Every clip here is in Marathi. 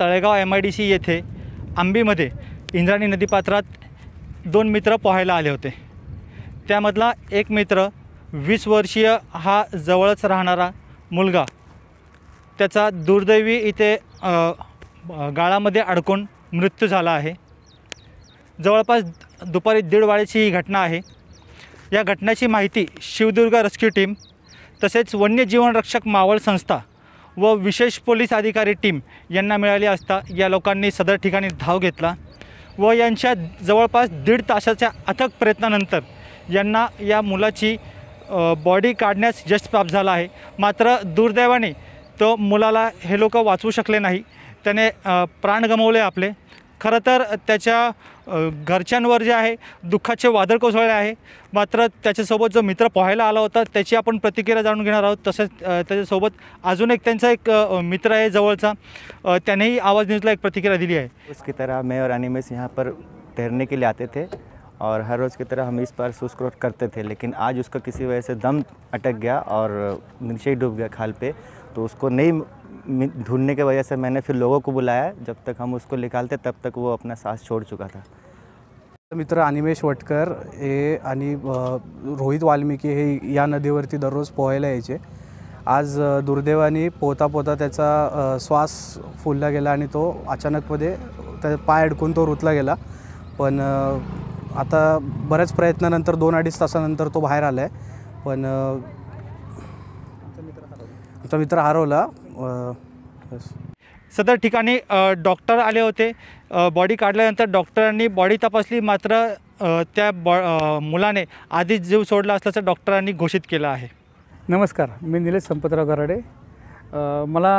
Talegaon M I D C येथे आंबीमध्ये इंद्राणी नदीपात्रात दोन मित्र पोहायला आले होते त्यामधला एक मित्र वीस वर्षीय हा जवळच राहणारा मुलगा त्याचा दुर्दैवी इथे गाळामध्ये अडकून मृत्यू झाला आहे जवळपास दुपारी दीड वाजेची ही घटना आहे या घटनेची माहिती शिवदुर्ग रेस्क्यू टीम तसेच वन्यजीवन रक्षक मावळ संस्था व विशेष पोलीस अधिकारी टीम यांना मिळाली असता या लोकांनी सदर ठिकाणी धाव घेतला व यांच्या जवळपास दीड तासाच्या अथक प्रयत्नानंतर यांना या मुलाची बॉडी काढण्यास यश प्राप्त झाला आहे मात्र दुर्दैवाने तो मुलाला हे लोक वाचवू शकले नाही त्याने प्राण गमावले आपले खरं तर त्याच्या घरच्यांवर जे आहे दुःखाचे वादळ कोसळले आहे मात्र त्याच्यासोबत जो मित्र पोहायला आला होता त्याची आपण प्रतिक्रिया जाणून घेणार आहोत तसेच त्याच्यासोबत अजून एक त्यांचा एक मित्र आहे जवळचा त्यानेही आवाज न्यूजला एक प्रतिक्रिया दिली आहे उसकी तरह मे और अनिमेस यहाँ पर तैरने के लिए आते थे और हर रोज़ की तरह हम इस पार सुस करते थे लेकिन आज उसका किसी वजह से दम अटक गया और नीचे ही डूब गया खाल पे तो उसको नहीं ढूंढने के वजह से मैंने फिर लोगों को बुलाया जब तक हम उसको निकालते तब तक वो अपना सांस छोड़ चुका था मित्र अनिमेश वटकर हे आणि रोहित वाल्मिकी हे या नदीवरती दररोज पोहायला यायचे आज दुर्दैवाने पोहता पोहता त्याचा श्वास फुलला गेला आणि तो अचानकमध्ये त्याचा पाय अडकून तो रुतला गेला पण आता बऱ्याच प्रयत्नानंतर दोन अडीच तासानंतर तो बाहेर आला आहे पण आमचा मित्र हरवला सदर ठिकाणी डॉक्टर आले होते बॉडी काढल्यानंतर डॉक्टरांनी बॉडी तपासली मात्र त्या बॉ मुलाने आधीच जीव सोडला असल्याचं डॉक्टरांनी घोषित केलं आहे नमस्कार मी निलेश संपतराव गराडे मला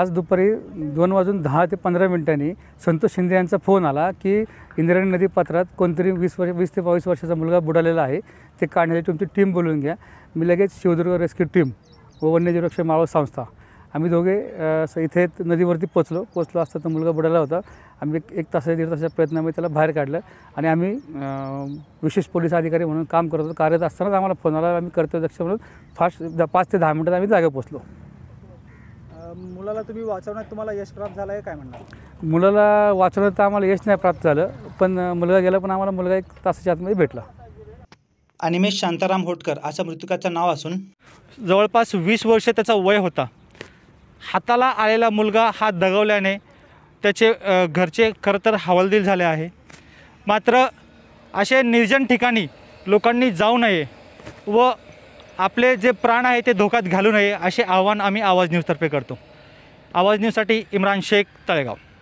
आज दुपारी दोन वाजून दहा ते पंधरा मिनिटांनी संतोष शिंदे यांचा फोन आला की इंद्रायणी नदी पात्रात कोणतरी वीस वर्ष वीस ते बावीस वर्षाचा मुलगा बुडालेला आहे ते काढण्यासाठी तुमची टीम बोलवून घ्या मी लगेच शिवदुर्ग रेस्क्यू टीम व रक्षण मावळ संस्था आम्ही दोघे असं इथे नदीवरती पोचलो पोचलो असता तो मुलगा बुडाला होता आम्ही एक तासा दीड तासाच्या प्रयत्नामध्ये त्याला बाहेर काढलं आणि आम्ही विशेष पोलीस अधिकारी म्हणून काम करत होतो कार्यरत असतानाच आम्हाला फोन आला आम्ही कर्तव्य दक्ष म्हणून फास्ट पाच ते दहा मिनटात आम्ही जागे पोचलो मुलाला तुम्ही वाचवण्यात तुम्हाला यश प्राप्त झालं आहे काय म्हणणार मुलाला वाचवण्यात तर आम्हाला यश नाही प्राप्त झालं पण मुलगा गेला पण आम्हाला मुलगा एक तासाच्या आतमध्ये भेटला अनिमेश शांताराम होटकर असं मृतकाचं नाव असून जवळपास वीस वर्ष त्याचा वय होता हाताला आलेला मुलगा हात दगवल्याने त्याचे घरचे खरं तर हवालदिल झाले आहे मात्र असे निर्जन ठिकाणी लोकांनी जाऊ नये व आपले जे प्राण आहे ते धोक्यात घालू नये असे आव्हान आम्ही आवाज न्यूजतर्फे करतो आवाज न्यूजसाठी इम्रान शेख तळेगाव